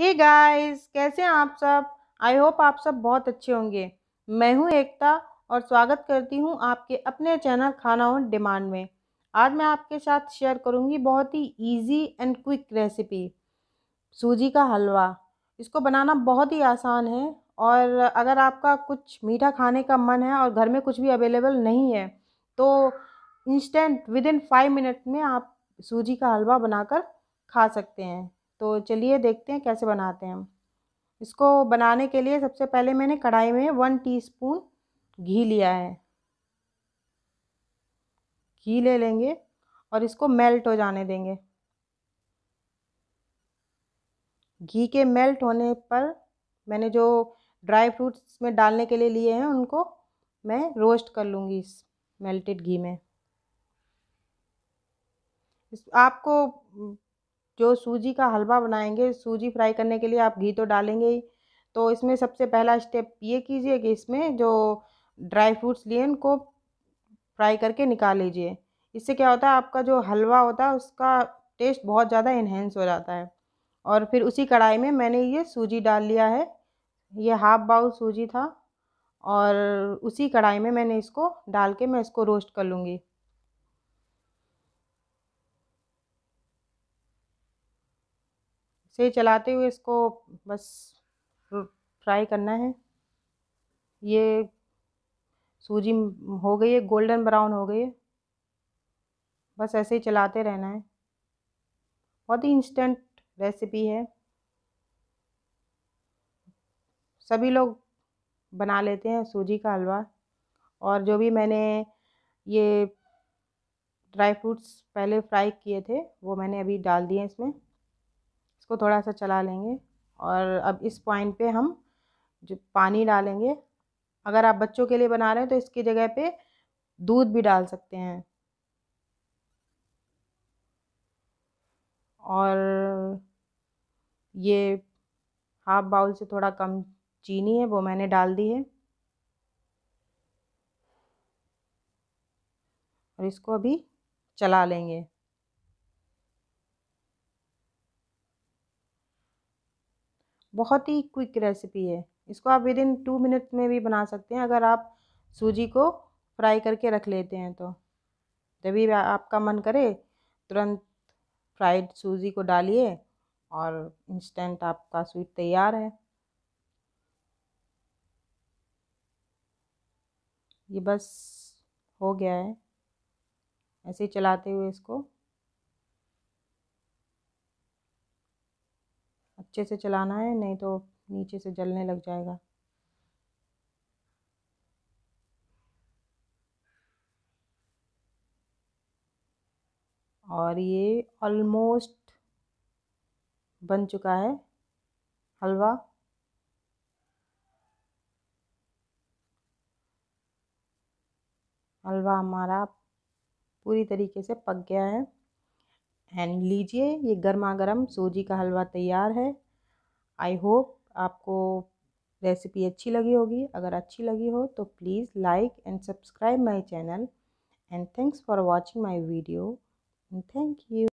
hey guys कैसे हैं आप सब आई होप आप सब बहुत अच्छे होंगे मैं हूं एकता और स्वागत करती हूं आपके अपने चैनल खाना ऑन डिमांड में आज मैं आपके साथ शेयर करूंगी बहुत ही इजी एंड क्विक रेसिपी सूजी का हलवा इसको बनाना बहुत ही आसान है और अगर आपका कुछ मीठा खाने का मन है और घर में कुछ भी अवेलेबल नहीं है तो instant within five minute में आप सूजी का हलवा बनाकर खा सकते हैं तो चलिए देखते हैं कैसे बनाते हैं हम इसको बनाने के लिए सबसे पहले मैंने कढ़ाई में वन टीस्पून घी लिया है घी ले लेंगे और इसको मेल्ट हो जाने देंगे घी के मेल्ट होने पर मैंने जो ड्राई फ्रूट्स में डालने के लिए लिए हैं उनको मैं रोस्ट कर लूँगी इस मेल्टेड घी में इस आपको जो सूजी का हलवा बनाएंगे सूजी फ्राई करने के लिए आप घी तो डालेंगे ही तो इसमें सबसे पहला स्टेप ये कीजिए कि इसमें जो ड्राई फ्रूट्स लिए उनको फ्राई करके निकाल लीजिए इससे क्या होता है आपका जो हलवा होता है उसका टेस्ट बहुत ज़्यादा इन्हेंस हो जाता है और फिर उसी कढ़ाई में मैंने ये सूजी डाल लिया है ये हाफ बाउल सूजी था और उसी कढ़ाई में मैंने इसको डाल के मैं इसको रोस्ट कर लूँगी से चलाते हुए इसको बस फ्राई करना है ये सूजी हो गई है गोल्डन ब्राउन हो गई है बस ऐसे ही चलाते रहना है बहुत ही इंस्टेंट रेसिपी है सभी लोग बना लेते हैं सूजी का हलवा और जो भी मैंने ये ड्राई फ्रूट्स पहले फ्राई किए थे वो मैंने अभी डाल दिए इसमें इसको थोड़ा सा चला लेंगे और अब इस पॉइंट पे हम जो पानी डालेंगे अगर आप बच्चों के लिए बना रहे हैं तो इसकी जगह पे दूध भी डाल सकते हैं और ये हाफ बाउल से थोड़ा कम चीनी है वो मैंने डाल दी है और इसको अभी चला लेंगे बहुत ही क्विक रेसिपी है इसको आप विद इन टू मिनट में भी बना सकते हैं अगर आप सूजी को फ्राई करके रख लेते हैं तो जब भी आपका मन करे तुरंत फ्राइड सूजी को डालिए और इंस्टेंट आपका स्वीट तैयार है ये बस हो गया है ऐसे ही चलाते हुए इसको अच्छे से चलाना है नहीं तो नीचे से जलने लग जाएगा और ये ऑलमोस्ट बन चुका है हलवा हलवा हमारा पूरी तरीके से पक गया है एंड लीजिए ये गर्मा गर्म सूजी का हलवा तैयार है आई होप आपको रेसिपी अच्छी लगी होगी अगर अच्छी लगी हो तो please like and subscribe my channel and thanks for watching my video and thank you